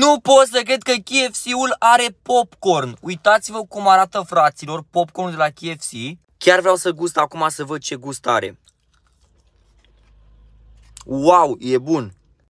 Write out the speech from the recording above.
Nu pot să cred că KFC-ul are popcorn. Uitați-vă cum arată, fraților, popcornul de la KFC. Chiar vreau să gust acum să văd ce gust are. Wow, e bun.